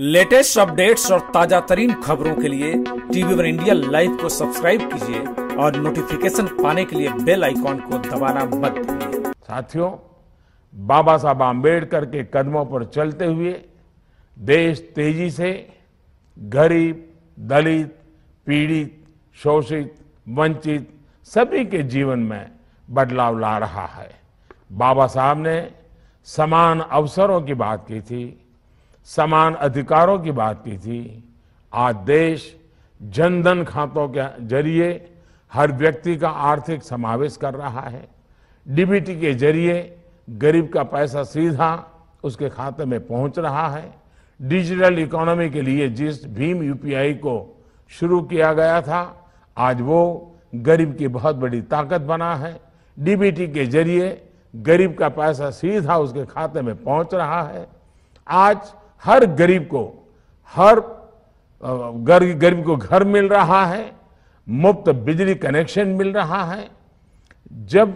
latest updates और ताजा तरीन खबरों के लिए टीवी वन इंडिया लाइव को सब्सक्राइब कीजिए और नोटिफिकेशन पाने के लिए बेल आइकॉन को दबाना मत भूलिए साथियों बाबा साहब आम्बेडकर के कदमों पर चलते हुए देश तेजी से गरीब दलित पीड़ित शोषित वंचित सभी के जीवन में बदलाव ला रहा है बाबा साहब ने समान अवसरों की बात की थी समान अधिकारों की बात की थी आज देश जनधन खातों के जरिए हर व्यक्ति का आर्थिक समावेश कर रहा है डीबीटी के जरिए गरीब का पैसा सीधा उसके खाते में पहुंच रहा है डिजिटल इकोनॉमी के लिए जिस भीम यूपीआई को शुरू किया गया था आज वो गरीब की बहुत बड़ी ताकत बना है डीबीटी के जरिए गरीब का पैसा सीधा उसके खाते में पहुंच रहा है आज हर गरीब को हर गरीब को घर मिल रहा है मुफ्त बिजली कनेक्शन मिल रहा है जब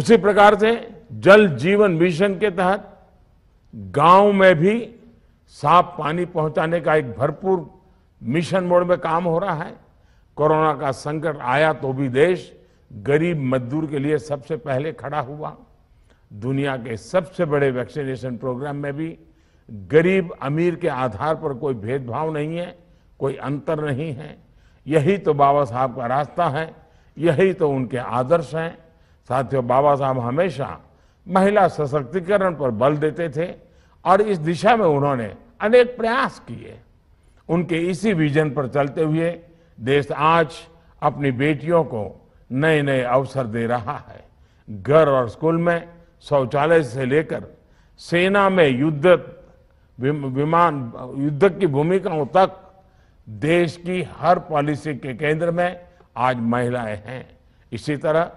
उसी प्रकार से जल जीवन मिशन के तहत गांव में भी साफ पानी पहुंचाने का एक भरपूर मिशन मोड में काम हो रहा है कोरोना का संकट आया तो भी देश गरीब मजदूर के लिए सबसे पहले खड़ा हुआ दुनिया के सबसे बड़े वैक्सीनेशन प्रोग्राम में भी गरीब अमीर के आधार पर कोई भेदभाव नहीं है कोई अंतर नहीं है यही तो बाबा साहब का रास्ता है यही तो उनके आदर्श हैं साथियों बाबा साहब हमेशा महिला सशक्तिकरण पर बल देते थे और इस दिशा में उन्होंने अनेक प्रयास किए उनके इसी विजन पर चलते हुए देश आज अपनी बेटियों को नए नए अवसर दे रहा है घर और स्कूल में शौचालय से लेकर सेना में युद्ध विमान युद्ध की भूमिकाओं तक देश की हर पॉलिसी के केंद्र में आज महिलाएं हैं इसी तरह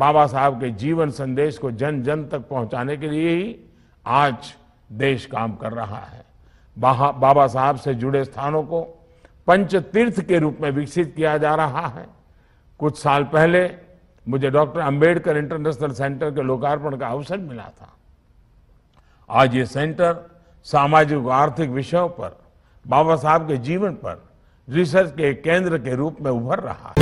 बाबा साहब के जीवन संदेश को जन जन तक पहुंचाने के लिए ही आज देश काम कर रहा है बाबा साहब से जुड़े स्थानों को पंचतीर्थ के रूप में विकसित किया जा रहा है कुछ साल पहले मुझे डॉक्टर अंबेडकर इंटरनेशनल सेंटर के लोकार्पण का अवसर मिला था आज ये सेंटर सामाजिक आर्थिक विषयों पर बाबा साहब के जीवन पर रिसर्च के केंद्र के रूप में उभर रहा है